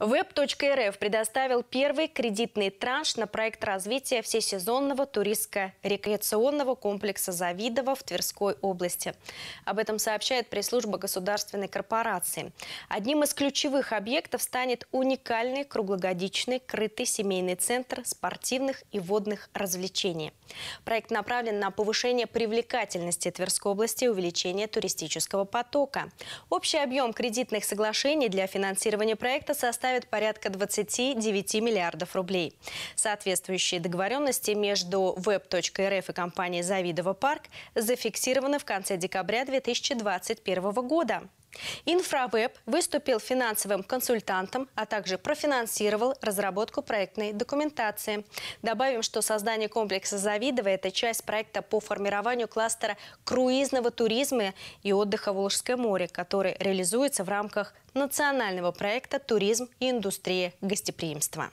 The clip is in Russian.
Веб.рф предоставил первый кредитный транш на проект развития всесезонного туристско-рекреационного комплекса «Завидово» в Тверской области. Об этом сообщает пресс-служба государственной корпорации. Одним из ключевых объектов станет уникальный круглогодичный крытый семейный центр спортивных и водных развлечений. Проект направлен на повышение привлекательности Тверской области и увеличение туристического потока. Общий объем кредитных соглашений для финансирования проекта составит составит порядка 29 миллиардов рублей. Соответствующие договоренности между web.рф и компанией «Завидово парк» зафиксированы в конце декабря 2021 года. Инфравеб выступил финансовым консультантом, а также профинансировал разработку проектной документации. Добавим, что создание комплекса «Завидово» – это часть проекта по формированию кластера круизного туризма и отдыха в Волжское море, который реализуется в рамках национального проекта «Туризм и индустрия гостеприимства».